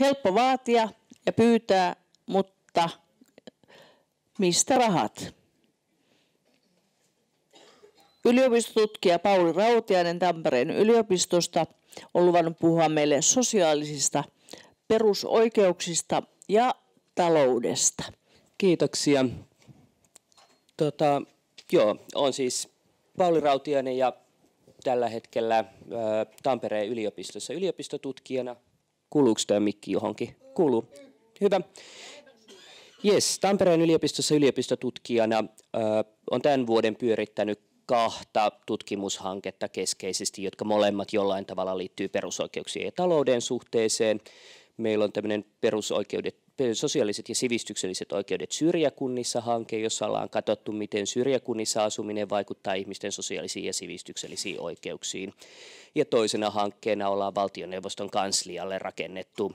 Helppo vaatia ja pyytää, mutta mistä rahat? Yliopistotutkija Pauli Rautiainen Tampereen yliopistosta on luvannut puhua meille sosiaalisista perusoikeuksista ja taloudesta. Kiitoksia. Tota, joo, on siis Pauli Rautiainen ja tällä hetkellä ää, Tampereen yliopistossa yliopistotutkijana – Kuuluuko tämä mikki johonkin? Kuuluu. Hyvä. Yes, Tampereen yliopistossa yliopistotutkijana ö, on tämän vuoden pyörittänyt kahta tutkimushanketta keskeisesti, jotka molemmat jollain tavalla liittyy perusoikeuksien ja talouden suhteeseen. Meillä on tämmöinen perusoikeudet sosiaaliset ja sivistykselliset oikeudet syrjäkunnissa hanke, jossa ollaan katsottu, miten syrjäkunnissa asuminen vaikuttaa ihmisten sosiaalisiin ja sivistyksellisiin oikeuksiin. Ja toisena hankkeena ollaan valtioneuvoston kanslialle rakennettu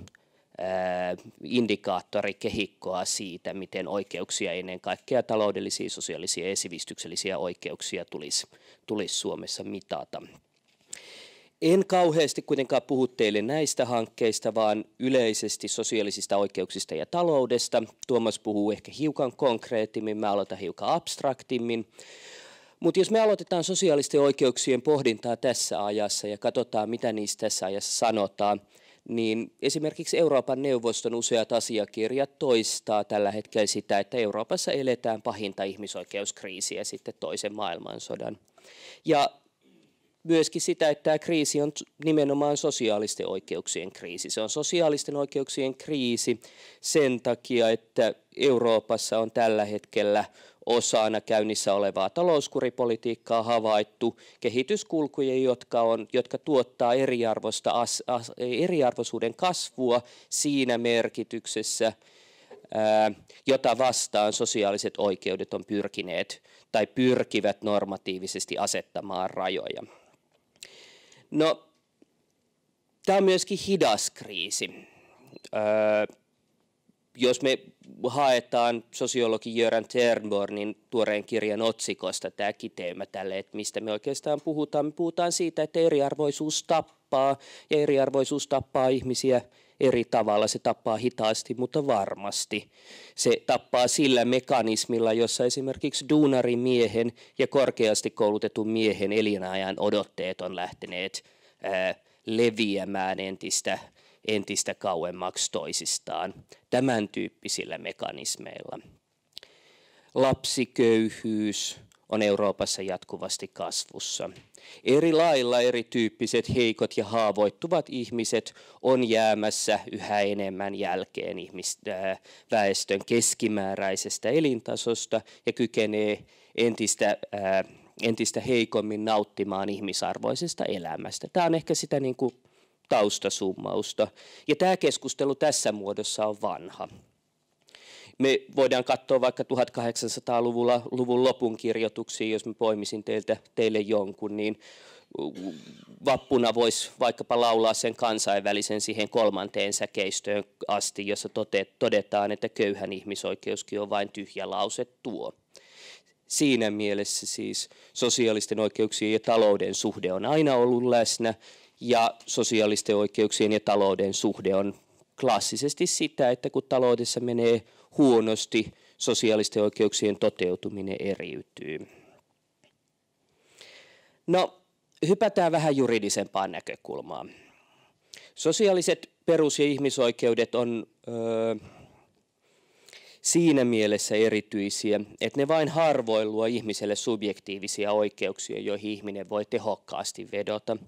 indikaattori kehikkoa siitä, miten oikeuksia ennen kaikkea taloudellisia, sosiaalisia ja sivistyksellisiä oikeuksia tulisi, tulisi Suomessa mitata. En kauheasti kuitenkaan puhu teille näistä hankkeista, vaan yleisesti sosiaalisista oikeuksista ja taloudesta. Tuomas puhuu ehkä hiukan konkreettimmin, mä aloitan hiukan abstraktimmin. Mutta jos me aloitetaan sosiaalisten oikeuksien pohdintaa tässä ajassa ja katsotaan, mitä niistä tässä ajassa sanotaan, niin esimerkiksi Euroopan neuvoston useat asiakirjat toistaa tällä hetkellä sitä, että Euroopassa eletään pahinta ihmisoikeuskriisiä sitten toisen maailmansodan. Ja myöskin sitä, että tämä kriisi on nimenomaan sosiaalisten oikeuksien kriisi. Se on sosiaalisten oikeuksien kriisi sen takia, että Euroopassa on tällä hetkellä osana käynnissä olevaa talouskuripolitiikkaa havaittu kehityskulkuja, jotka, on, jotka tuottaa eriarvoista as, as, eriarvoisuuden kasvua siinä merkityksessä, ää, jota vastaan sosiaaliset oikeudet on pyrkineet tai pyrkivät normatiivisesti asettamaan rajoja. No, tämä on myöskin hidas kriisi. Öö, jos me haetaan sosiologi Jöran Ternbornin tuoreen kirjan otsikosta tämä kiteymä tälle, että mistä me oikeastaan puhutaan. Me puhutaan siitä, että eriarvoisuus tappaa ja eriarvoisuus tappaa ihmisiä eri tavalla. Se tappaa hitaasti, mutta varmasti. Se tappaa sillä mekanismilla, jossa esimerkiksi duunarimiehen ja korkeasti koulutetun miehen elinajan odotteet on lähteneet ää, leviämään entistä, entistä kauemmaksi toisistaan tämän tyyppisillä mekanismeilla. Lapsiköyhyys, on Euroopassa jatkuvasti kasvussa. Eri lailla erityyppiset heikot ja haavoittuvat ihmiset on jäämässä yhä enemmän jälkeen ihmistä, äh, väestön keskimääräisestä elintasosta ja kykenee entistä, ää, äh, entistä heikommin nauttimaan ihmisarvoisesta elämästä. Tämä on ehkä sitä niin kuin taustasummausta. Ja tämä keskustelu tässä muodossa on vanha me voidaan katsoa vaikka 1800-luvulla luvun lopun kirjoituksia, jos mä poimisin teiltä, teille jonkun, niin uh, vappuna voisi vaikkapa laulaa sen kansainvälisen siihen kolmanteen säkeistöön asti, jossa tote, todetaan, että köyhän ihmisoikeuskin on vain tyhjä lause tuo. Siinä mielessä siis sosiaalisten oikeuksien ja talouden suhde on aina ollut läsnä ja sosiaalisten oikeuksien ja talouden suhde on klassisesti sitä, että kun taloudessa menee huonosti, sosiaalisten oikeuksien toteutuminen eriytyy. No, hypätään vähän juridisempaan näkökulmaan. Sosiaaliset perus- ja ihmisoikeudet on öö, siinä mielessä erityisiä, että ne vain harvoin luo ihmiselle subjektiivisia oikeuksia, joihin ihminen voi tehokkaasti vedota –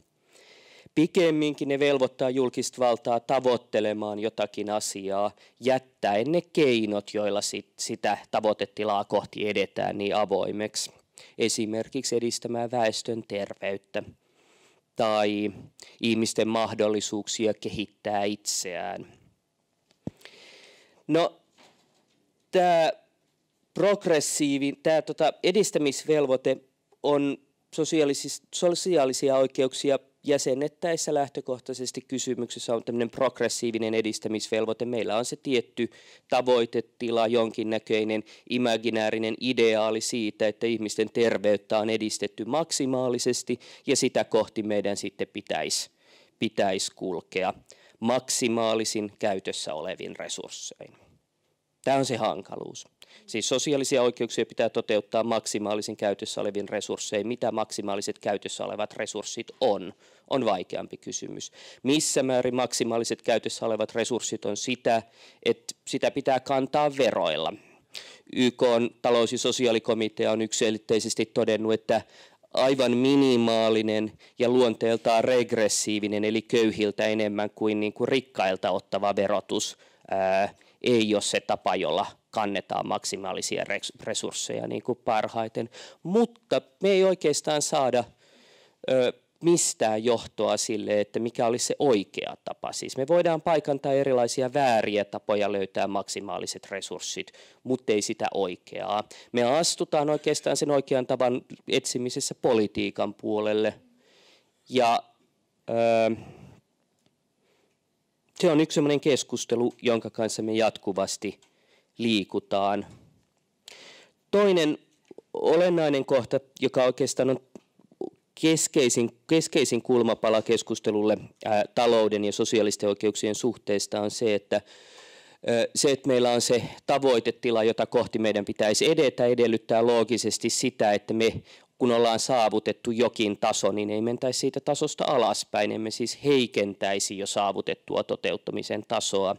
pikemminkin ne velvoittaa julkista valtaa tavoittelemaan jotakin asiaa, jättäen ne keinot, joilla sit, sitä tavoitetilaa kohti edetään niin avoimeksi. Esimerkiksi edistämään väestön terveyttä tai ihmisten mahdollisuuksia kehittää itseään. No, tämä progressiivin, tämä tota edistämisvelvoite on sosiaalisia oikeuksia jäsennettäessä lähtökohtaisesti kysymyksessä on tämmöinen progressiivinen edistämisvelvoite. Meillä on se tietty tavoitetila, jonkinnäköinen imaginäärinen ideaali siitä, että ihmisten terveyttä on edistetty maksimaalisesti ja sitä kohti meidän sitten pitäisi, pitäisi kulkea maksimaalisin käytössä olevin resurssein. Tämä on se hankaluus. Siis sosiaalisia oikeuksia pitää toteuttaa maksimaalisin käytössä olevin resurssein. Mitä maksimaaliset käytössä olevat resurssit on, on vaikeampi kysymys. Missä määrin maksimaaliset käytössä olevat resurssit on sitä, että sitä pitää kantaa veroilla. YK on talous- ja sosiaalikomitea on yksilitteisesti todennut, että aivan minimaalinen ja luonteeltaan regressiivinen, eli köyhiltä enemmän kuin, niin kuin rikkailta ottava verotus ää, ei ole se tapa, jolla kannetaan maksimaalisia resursseja niin kuin parhaiten, mutta me ei oikeastaan saada ö, mistään johtoa sille, että mikä olisi se oikea tapa. Siis me voidaan paikantaa erilaisia vääriä tapoja löytää maksimaaliset resurssit, mutta ei sitä oikeaa. Me astutaan oikeastaan sen oikean tavan etsimisessä politiikan puolelle. Ja ö, se on yksi sellainen keskustelu, jonka kanssa me jatkuvasti – liikutaan. Toinen olennainen kohta, joka oikeastaan on keskeisin, keskeisin kulmapala keskustelulle ää, talouden ja sosiaalisten oikeuksien suhteesta on se, että ää, se, että meillä on se tavoitetila, jota kohti meidän pitäisi edetä, edellyttää loogisesti sitä, että me kun ollaan saavutettu jokin taso, niin ei mentäisi siitä tasosta alaspäin, emme siis heikentäisi jo saavutettua toteuttamisen tasoa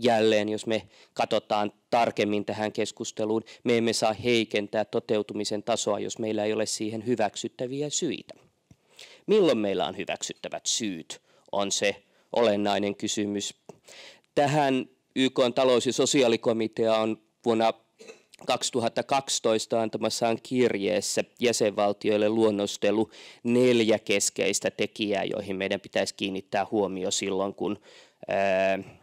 jälleen, jos me katsotaan tarkemmin tähän keskusteluun, me emme saa heikentää toteutumisen tasoa, jos meillä ei ole siihen hyväksyttäviä syitä. Milloin meillä on hyväksyttävät syyt, on se olennainen kysymys. Tähän YK on talous- ja sosiaalikomitea on vuonna 2012 antamassaan kirjeessä jäsenvaltioille luonnostelu neljä keskeistä tekijää, joihin meidän pitäisi kiinnittää huomio silloin, kun ää,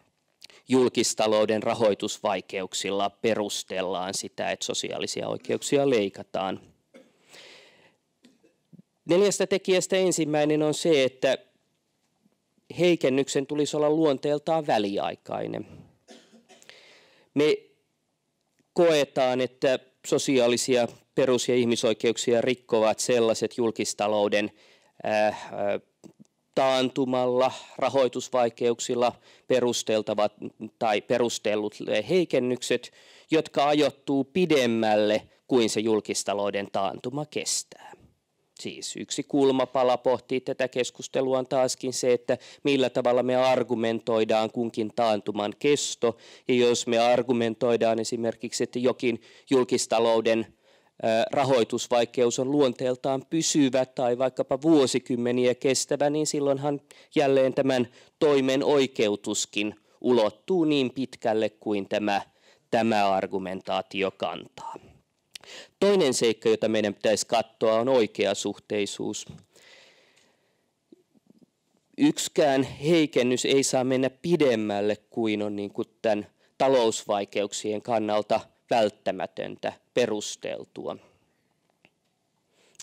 julkistalouden rahoitusvaikeuksilla perustellaan sitä, että sosiaalisia oikeuksia leikataan. Neljästä tekijästä ensimmäinen on se, että heikennyksen tulisi olla luonteeltaan väliaikainen. Me koetaan, että sosiaalisia perus- ja ihmisoikeuksia rikkovat sellaiset julkistalouden äh, äh, taantumalla, rahoitusvaikeuksilla perusteltavat tai perustellut heikennykset, jotka ajoittuu pidemmälle kuin se julkistalouden taantuma kestää. Siis yksi kulmapala pohtii tätä keskustelua on taaskin se, että millä tavalla me argumentoidaan kunkin taantuman kesto. Ja jos me argumentoidaan esimerkiksi, että jokin julkistalouden rahoitusvaikeus on luonteeltaan pysyvä tai vaikkapa vuosikymmeniä kestävä, niin silloinhan jälleen tämän toimen oikeutuskin ulottuu niin pitkälle kuin tämä, tämä argumentaatio kantaa. Toinen seikka, jota meidän pitäisi katsoa, on oikeasuhteisuus. Yksikään heikennys ei saa mennä pidemmälle kuin on niin kuin tämän talousvaikeuksien kannalta – välttämätöntä, perusteltua.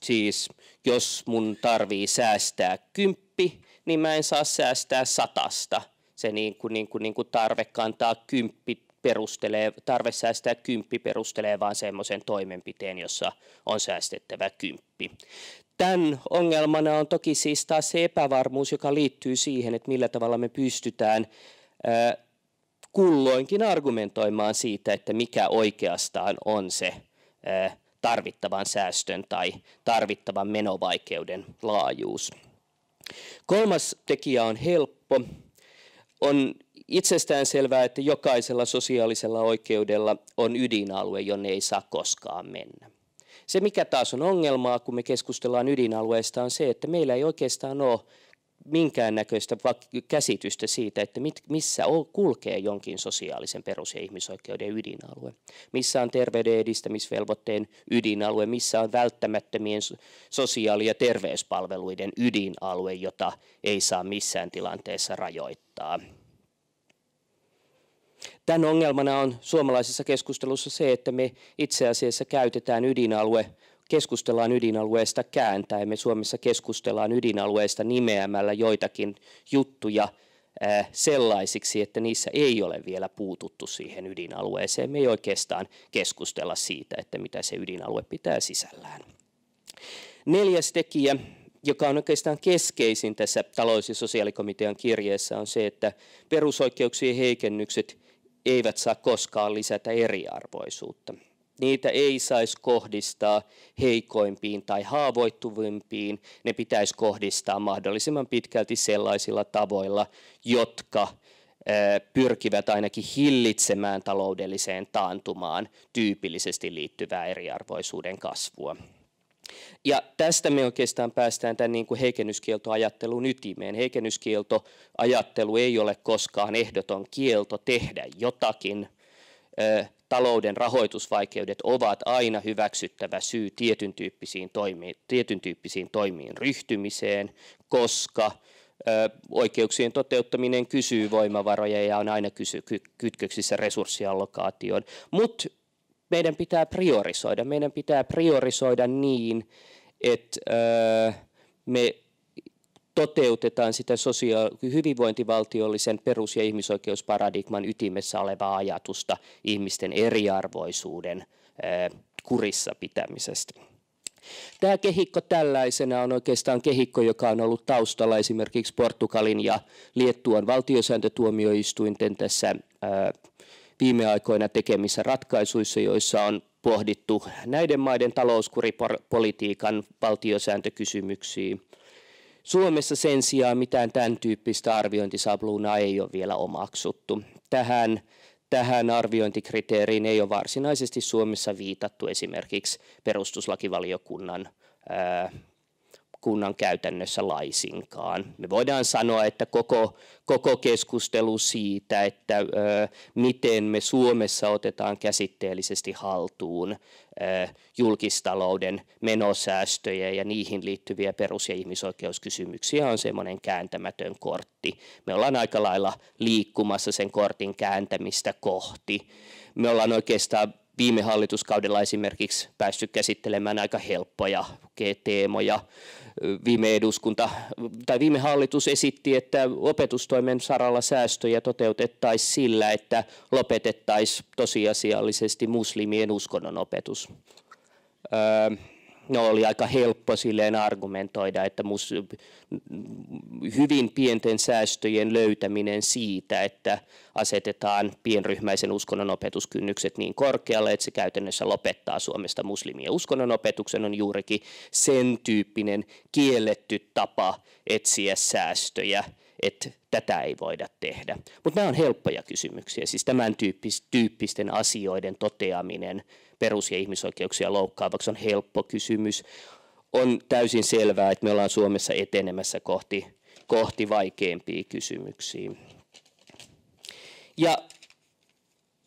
Siis jos mun tarvii säästää kymppi, niin mä en saa säästää satasta. Se niin kuin, niin kuin, niin kuin tarve kantaa kymppi perustelee, tarve säästää kymppi perustelee vaan semmoisen toimenpiteen, jossa on säästettävä kymppi. Tämän ongelmana on toki siis taas se epävarmuus, joka liittyy siihen, että millä tavalla me pystytään kulloinkin argumentoimaan siitä, että mikä oikeastaan on se tarvittavan säästön tai tarvittavan menovaikeuden laajuus. Kolmas tekijä on helppo. On itsestään selvää, että jokaisella sosiaalisella oikeudella on ydinalue, jonne ei saa koskaan mennä. Se, mikä taas on ongelmaa, kun me keskustellaan ydinalueesta, on se, että meillä ei oikeastaan ole minkäännäköistä käsitystä siitä, että mit, missä on, kulkee jonkin sosiaalisen perus- ja ihmisoikeuden ydinalue. Missä on terveyden edistämisvelvoitteen ydinalue, missä on välttämättömien sosiaali- ja terveyspalveluiden ydinalue, jota ei saa missään tilanteessa rajoittaa. Tämän ongelmana on suomalaisessa keskustelussa se, että me itse asiassa käytetään ydinalue keskustellaan ydinalueesta kääntäen. Me Suomessa keskustellaan ydinalueesta nimeämällä joitakin juttuja äh, sellaisiksi, että niissä ei ole vielä puututtu siihen ydinalueeseen. Me ei oikeastaan keskustella siitä, että mitä se ydinalue pitää sisällään. Neljäs tekijä, joka on oikeastaan keskeisin tässä talous- ja sosiaalikomitean kirjeessä, on se, että perusoikeuksien heikennykset eivät saa koskaan lisätä eriarvoisuutta. Niitä ei saisi kohdistaa heikoimpiin tai haavoittuvimpiin. Ne pitäisi kohdistaa mahdollisimman pitkälti sellaisilla tavoilla, jotka pyrkivät ainakin hillitsemään taloudelliseen taantumaan tyypillisesti liittyvää eriarvoisuuden kasvua. Ja tästä me oikeastaan päästään tämän niin kuin heikennyskieltoajattelun ytimeen. Heikennyskieltoajattelu ei ole koskaan ehdoton kielto tehdä jotakin talouden rahoitusvaikeudet ovat aina hyväksyttävä syy tietyn tyyppisiin, toimiin, tietyn tyyppisiin toimiin ryhtymiseen, koska oikeuksien toteuttaminen kysyy voimavaroja ja on aina kysy, ky, kytköksissä resurssiallokaatioon. Mutta meidän pitää priorisoida. Meidän pitää priorisoida niin, että me toteutetaan sitä sosia- hyvinvointivaltiollisen perus- ja ihmisoikeusparadigman ytimessä olevaa ajatusta ihmisten eriarvoisuuden kurissa pitämisestä. Tämä kehikko tällaisena on oikeastaan kehikko, joka on ollut taustalla esimerkiksi Portugalin ja Liettuan valtiosääntötuomioistuinten tässä viime aikoina tekemissä ratkaisuissa, joissa on pohdittu näiden maiden talouskuripolitiikan valtiosääntökysymyksiä, Suomessa sen sijaan mitään tämän tyyppistä arviointisabluunaa ei ole vielä omaksuttu. Tähän, tähän arviointikriteeriin ei ole varsinaisesti Suomessa viitattu esimerkiksi perustuslakivaliokunnan ää, kunnan käytännössä laisinkaan. Me voidaan sanoa, että koko, koko keskustelu siitä, että ö, miten me Suomessa otetaan käsitteellisesti haltuun ö, julkistalouden menosäästöjä ja niihin liittyviä perus- ja ihmisoikeuskysymyksiä, on semmoinen kääntämätön kortti. Me ollaan aika lailla liikkumassa sen kortin kääntämistä kohti. Me ollaan oikeastaan viime hallituskaudella esimerkiksi päässyt käsittelemään aika helppoja teemoja. Viime, eduskunta, tai viime hallitus esitti, että opetustoimen saralla säästöjä toteutettaisiin sillä, että lopetettaisiin tosiasiallisesti muslimien uskonnonopetus. Öö, no oli aika helppo silleen argumentoida, että mus, hyvin pienten säästöjen löytäminen siitä, että asetetaan pienryhmäisen uskonnonopetuskynnykset niin korkealle, että se käytännössä lopettaa Suomesta muslimien uskonnonopetuksen, on juurikin sen tyyppinen kielletty tapa etsiä säästöjä, että tätä ei voida tehdä. Mutta nämä on helppoja kysymyksiä, siis tämän tyyppisten asioiden toteaminen perus- ja ihmisoikeuksia loukkaavaksi on helppo kysymys. On täysin selvää, että me ollaan Suomessa etenemässä kohti, kohti vaikeampia kysymyksiä. Ja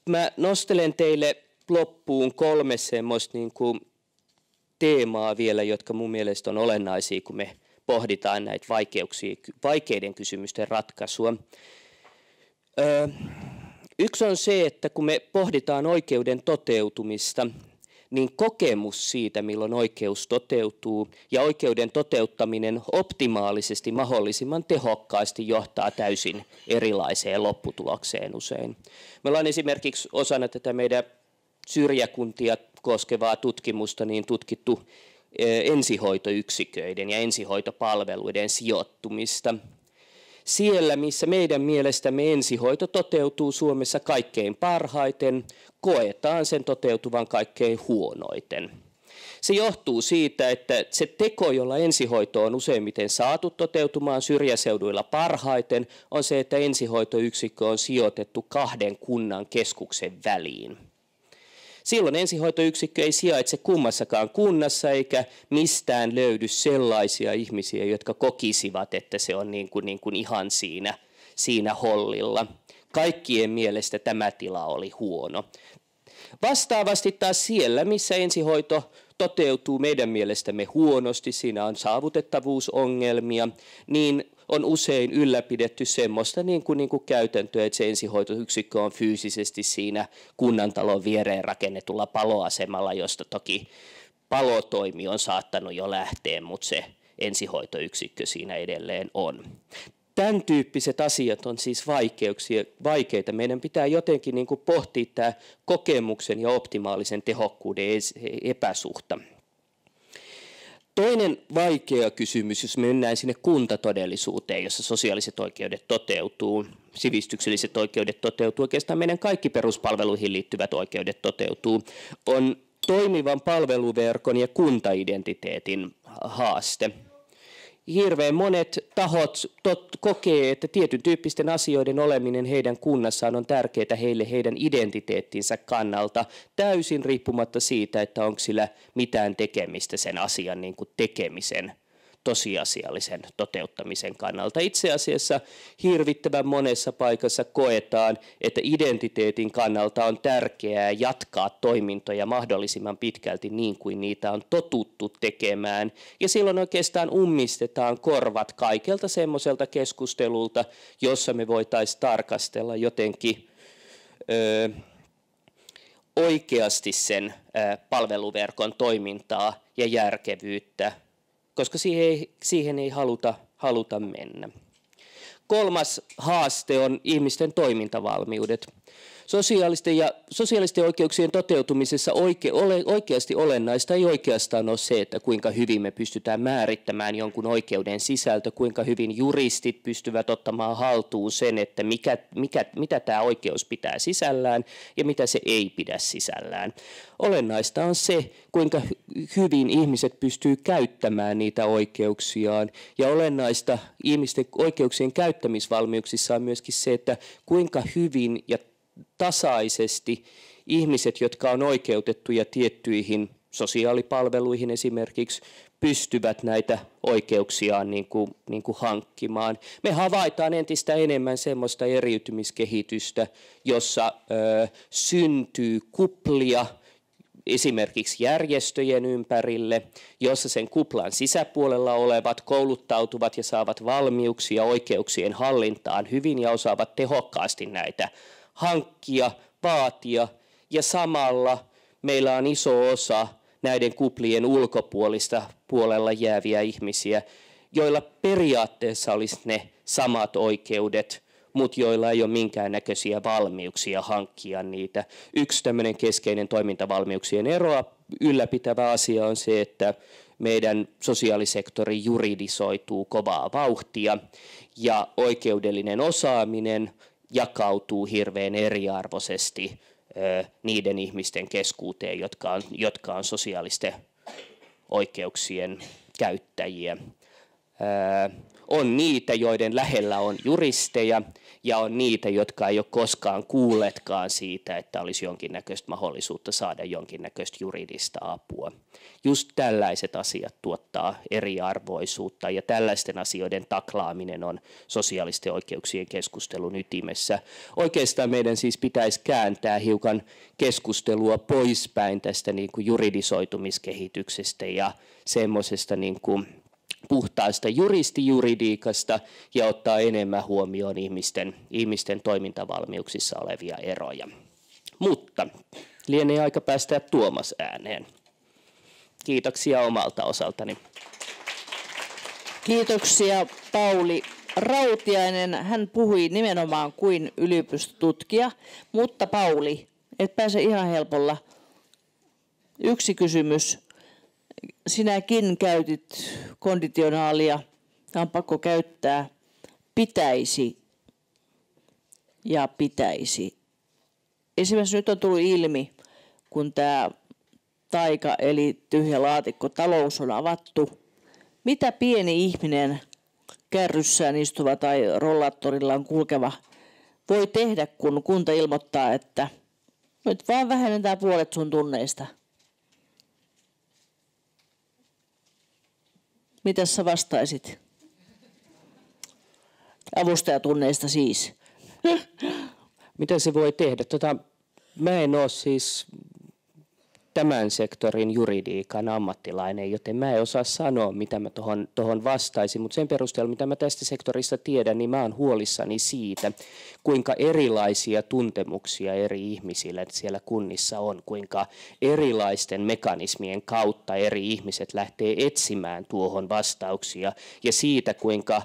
mä nostelen teille loppuun kolme semmoista niin kuin teemaa vielä, jotka mun mielestä on olennaisia, kun me pohditaan näitä vaikeuksia, vaikeiden kysymysten ratkaisua. Öö, Yksi on se, että kun me pohditaan oikeuden toteutumista, niin kokemus siitä, milloin oikeus toteutuu ja oikeuden toteuttaminen optimaalisesti mahdollisimman tehokkaasti johtaa täysin erilaiseen lopputulokseen usein. Me ollaan esimerkiksi osana tätä meidän syrjäkuntia koskevaa tutkimusta niin tutkittu eh, ensihoitoyksiköiden ja ensihoitopalveluiden sijoittumista siellä, missä meidän mielestämme ensihoito toteutuu Suomessa kaikkein parhaiten, koetaan sen toteutuvan kaikkein huonoiten. Se johtuu siitä, että se teko, jolla ensihoito on useimmiten saatu toteutumaan syrjäseuduilla parhaiten, on se, että ensihoitoyksikkö on sijoitettu kahden kunnan keskuksen väliin. Silloin ensihoitoyksikkö ei sijaitse kummassakaan kunnassa eikä mistään löydy sellaisia ihmisiä, jotka kokisivat, että se on niin kuin, niin kuin ihan siinä, siinä hollilla. Kaikkien mielestä tämä tila oli huono. Vastaavasti taas siellä, missä ensihoito toteutuu meidän mielestämme huonosti, siinä on saavutettavuusongelmia, niin on usein ylläpidetty semmoista niin kuin, niin kuin käytäntöä, että se ensihoitoyksikkö on fyysisesti siinä kunnantalon viereen rakennetulla paloasemalla, josta toki palotoimi on saattanut jo lähteä, mutta se ensihoitoyksikkö siinä edelleen on. Tämän tyyppiset asiat on siis vaikeuksia, vaikeita. Meidän pitää jotenkin niin kuin pohtia tämä kokemuksen ja optimaalisen tehokkuuden epäsuhta. Toinen vaikea kysymys, jos me mennään sinne kuntatodellisuuteen, jossa sosiaaliset oikeudet toteutuu, sivistykselliset oikeudet toteutuu, oikeastaan meidän kaikki peruspalveluihin liittyvät oikeudet toteutuu, on toimivan palveluverkon ja kuntaidentiteetin haaste hirveän monet tahot tot, kokee, että tietyn tyyppisten asioiden oleminen heidän kunnassaan on tärkeää heille heidän identiteettinsä kannalta, täysin riippumatta siitä, että onko sillä mitään tekemistä sen asian niin kuin tekemisen tosiasiallisen toteuttamisen kannalta. Itse asiassa hirvittävän monessa paikassa koetaan, että identiteetin kannalta on tärkeää jatkaa toimintoja mahdollisimman pitkälti niin kuin niitä on totuttu tekemään. Ja silloin oikeastaan ummistetaan korvat kaikelta semmoiselta keskustelulta, jossa me voitaisiin tarkastella jotenkin... Öö, oikeasti sen palveluverkon toimintaa ja järkevyyttä koska siihen ei, siihen ei haluta, haluta mennä. Kolmas haaste on ihmisten toimintavalmiudet. Sosiaalisten, ja, sosiaalisten oikeuksien toteutumisessa oike, ole, oikeasti olennaista ei oikeastaan ole se, että kuinka hyvin me pystytään määrittämään jonkun oikeuden sisältö, kuinka hyvin juristit pystyvät ottamaan haltuun sen, että mikä, mikä, mitä tämä oikeus pitää sisällään ja mitä se ei pidä sisällään. Olennaista on se, kuinka hyvin ihmiset pystyy käyttämään niitä oikeuksiaan. Ja olennaista ihmisten oikeuksien käyttämisvalmiuksissa on myöskin se, että kuinka hyvin ja tasaisesti ihmiset, jotka on oikeutettuja tiettyihin sosiaalipalveluihin esimerkiksi, pystyvät näitä oikeuksiaan niin kuin, niin kuin hankkimaan. Me havaitaan entistä enemmän semmoista eriytymiskehitystä, jossa ö, syntyy kuplia esimerkiksi järjestöjen ympärille, jossa sen kuplan sisäpuolella olevat kouluttautuvat ja saavat valmiuksia oikeuksien hallintaan hyvin ja osaavat tehokkaasti näitä hankkia, vaatia ja samalla meillä on iso osa näiden kuplien ulkopuolista puolella jääviä ihmisiä, joilla periaatteessa olisi ne samat oikeudet, mutta joilla ei ole minkäännäköisiä valmiuksia hankkia niitä. Yksi tämmöinen keskeinen toimintavalmiuksien eroa ylläpitävä asia on se, että meidän sosiaalisektori juridisoituu kovaa vauhtia ja oikeudellinen osaaminen jakautuu hirveän eriarvoisesti niiden ihmisten keskuuteen, jotka on, jotka on sosiaalisten oikeuksien käyttäjiä. On niitä, joiden lähellä on juristeja, ja on niitä, jotka ei ole koskaan kuulleetkaan siitä, että olisi jonkinnäköistä mahdollisuutta saada jonkinnäköistä juridista apua. Just tällaiset asiat tuottaa eriarvoisuutta ja tällaisten asioiden taklaaminen on sosiaalisten oikeuksien keskustelun ytimessä. Oikeastaan meidän siis pitäisi kääntää hiukan keskustelua poispäin tästä niin kuin juridisoitumiskehityksestä ja semmoisesta niin kuin puhtaasta juristijuridiikasta ja ottaa enemmän huomioon ihmisten, ihmisten toimintavalmiuksissa olevia eroja. Mutta lienee aika päästä Tuomas ääneen. Kiitoksia omalta osaltani. Kiitoksia Pauli Rautiainen. Hän puhui nimenomaan kuin yliopistotutkija, mutta Pauli, et pääse ihan helpolla. Yksi kysymys sinäkin käytit konditionaalia, tämä on pakko käyttää, pitäisi ja pitäisi. Esimerkiksi nyt on tullut ilmi, kun tämä taika eli tyhjä laatikko talous on avattu. Mitä pieni ihminen kärryssään istuva tai rollattorillaan kulkeva voi tehdä, kun kunta ilmoittaa, että nyt vaan vähennetään puolet sun tunneista – Mitä sä vastaisit? Avustajatunneista siis. Miten se voi tehdä? Tota, mä en ole siis tämän sektorin juridiikan ammattilainen, joten mä en osaa sanoa, mitä mä tuohon tohon vastaisin, mutta sen perusteella, mitä mä tästä sektorista tiedän, niin mä oon huolissani siitä, kuinka erilaisia tuntemuksia eri ihmisillä siellä kunnissa on, kuinka erilaisten mekanismien kautta eri ihmiset lähtee etsimään tuohon vastauksia ja siitä, kuinka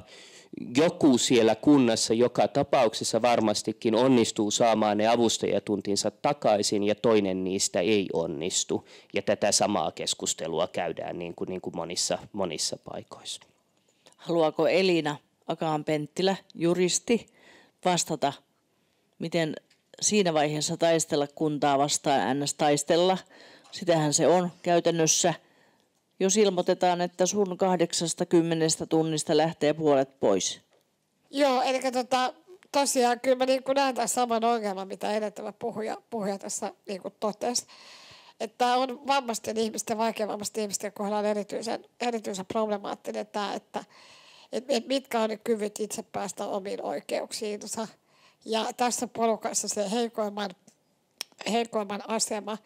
joku siellä kunnassa joka tapauksessa varmastikin onnistuu saamaan ne avustajatuntinsa takaisin ja toinen niistä ei onnistu. Ja tätä samaa keskustelua käydään niin kuin, niin kuin monissa, monissa paikoissa. Haluaako Elina Akaan Penttilä, juristi, vastata, miten siinä vaiheessa taistella kuntaa vastaan, ns. taistella, sitähän se on käytännössä – jos ilmoitetaan, että sun 80 tunnista lähtee puolet pois? Joo, eli tota, tosiaan kyllä mä niin näen tämän saman ongelman, mitä edeltävä puhuja, puhuja tässä niin totesi. Että on vammaisten ihmisten, vammaisten ihmisten kohdalla erityisen, erityisen problemaattinen tämä, että, että, että mitkä on ne kyvyt itse päästä omiin oikeuksiinsa. Ja tässä porukassa se heikoimman, heikoimman asema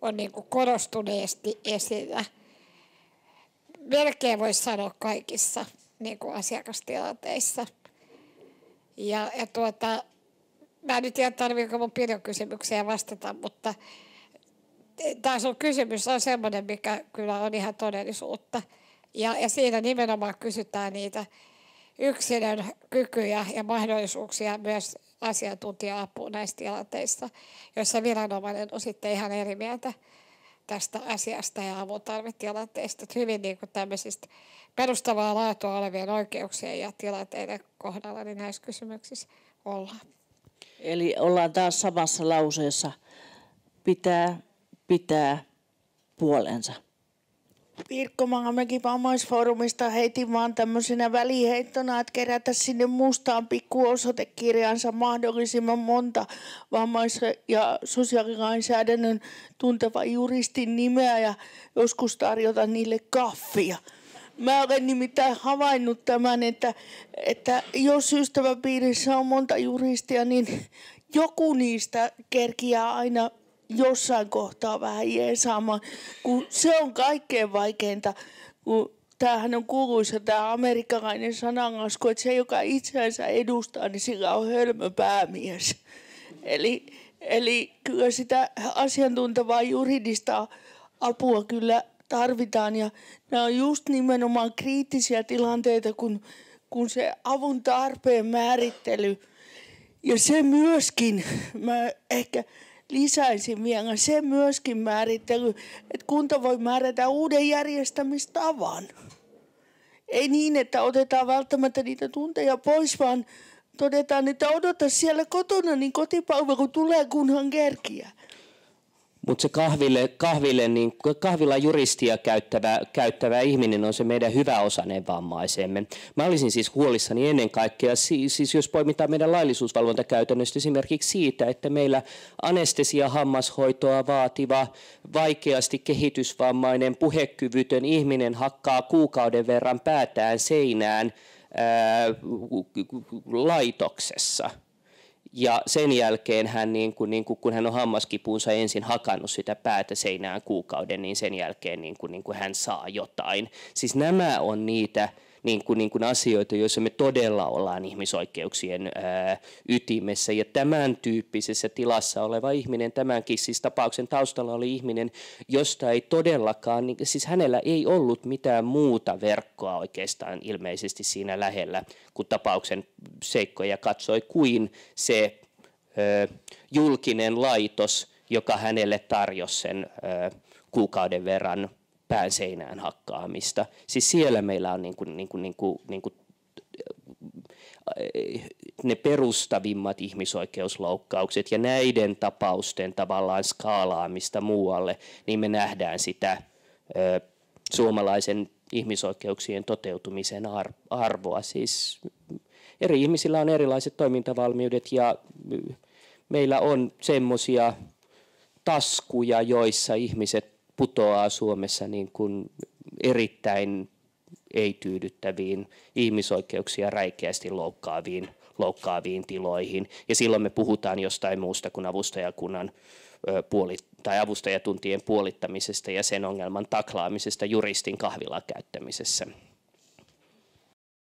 on niin kuin korostuneesti esillä – melkein voisi sanoa kaikissa niin kuin asiakastilanteissa. Ja, ja tuota, mä en nyt tiedä, tarviinko mun pidon kysymykseen vastata, mutta tämä sun kysymys on semmoinen, mikä kyllä on ihan todellisuutta. Ja, ja siinä nimenomaan kysytään niitä yksilön kykyjä ja mahdollisuuksia myös asiantuntija-apua näissä tilanteissa, joissa viranomainen on sitten ihan eri mieltä tästä asiasta ja avuntarvitilanteista, että hyvin niin kuin tämmöisistä perustavaa laatua olevien oikeuksien ja tilanteiden kohdalla niin näissä kysymyksissä ollaan. Eli ollaan taas samassa lauseessa. Pitää pitää puolensa. Pirkko Mangamäki vammaisfoorumista heitin vaan tämmöisenä väliheittona, että kerätä sinne mustaan pikkuosoitekirjansa mahdollisimman monta vammais- ja sosiaalilainsäädännön tunteva juristin nimeä ja joskus tarjota niille kaffia. Mä olen nimittäin havainnut tämän, että, että jos ystäväpiirissä on monta juristia, niin joku niistä kerkiää aina jossain kohtaa vähän jeesaamaan, kun se on kaikkein vaikeinta, kun tämähän on kuuluisa tämä amerikkalainen sananlasku, että se, joka itseänsä edustaa, niin sillä on hölmö päämies. Eli, eli kyllä sitä asiantuntevaa juridista apua kyllä tarvitaan ja nämä on just nimenomaan kriittisiä tilanteita, kun, kun se avun tarpeen määrittely ja se myöskin, mä ehkä – lisäisin vielä se myöskin määrittely, että kunta voi määrätä uuden järjestämistavan. Ei niin, että otetaan välttämättä niitä tunteja pois, vaan todetaan, että odota siellä kotona, niin kotipalvelu tulee kunhan kerkiä. Mutta se kahville, kahville niin kahvilla juristia käyttävä, käyttävä ihminen on se meidän hyvä hyväosainen vammaisemme. Mä olisin siis huolissani ennen kaikkea, siis jos poimitaan meidän laillisuusvalvontakäytännöstä esimerkiksi siitä, että meillä anestesia hammashoitoa vaativa, vaikeasti kehitysvammainen, puhekyvytön ihminen hakkaa kuukauden verran päätään seinään ää, laitoksessa – ja sen jälkeen hän, niin kuin, niin kuin, kun hän on hammaskipuunsa ensin hakannut sitä päätä seinään kuukauden, niin sen jälkeen niin kuin, niin kuin hän saa jotain. Siis nämä on niitä niin kuin, niin kuin asioita, joissa me todella ollaan ihmisoikeuksien ää, ytimessä. Ja tämän tyyppisessä tilassa oleva ihminen, tämänkin siis tapauksen taustalla oli ihminen, josta ei todellakaan, niin, siis hänellä ei ollut mitään muuta verkkoa oikeastaan ilmeisesti siinä lähellä, kun tapauksen seikkoja katsoi, kuin se ää, julkinen laitos, joka hänelle tarjosi sen ää, kuukauden verran pääseinään hakkaamista. Siis siellä meillä on niin kuin, niin kuin, niin kuin, niin kuin äh, ne perustavimmat ihmisoikeusloukkaukset ja näiden tapausten tavallaan skaalaamista muualle, niin me nähdään sitä ö, suomalaisen ihmisoikeuksien toteutumisen ar- arvoa. Siis eri ihmisillä on erilaiset toimintavalmiudet ja meillä on semmoisia taskuja, joissa ihmiset putoaa Suomessa niin kuin erittäin ei-tyydyttäviin, ihmisoikeuksia räikeästi loukkaaviin, loukkaaviin tiloihin. Ja silloin me puhutaan jostain muusta kuin avustajakunnan puoli, tai avustajatuntien puolittamisesta ja sen ongelman taklaamisesta juristin kahvilla käyttämisessä.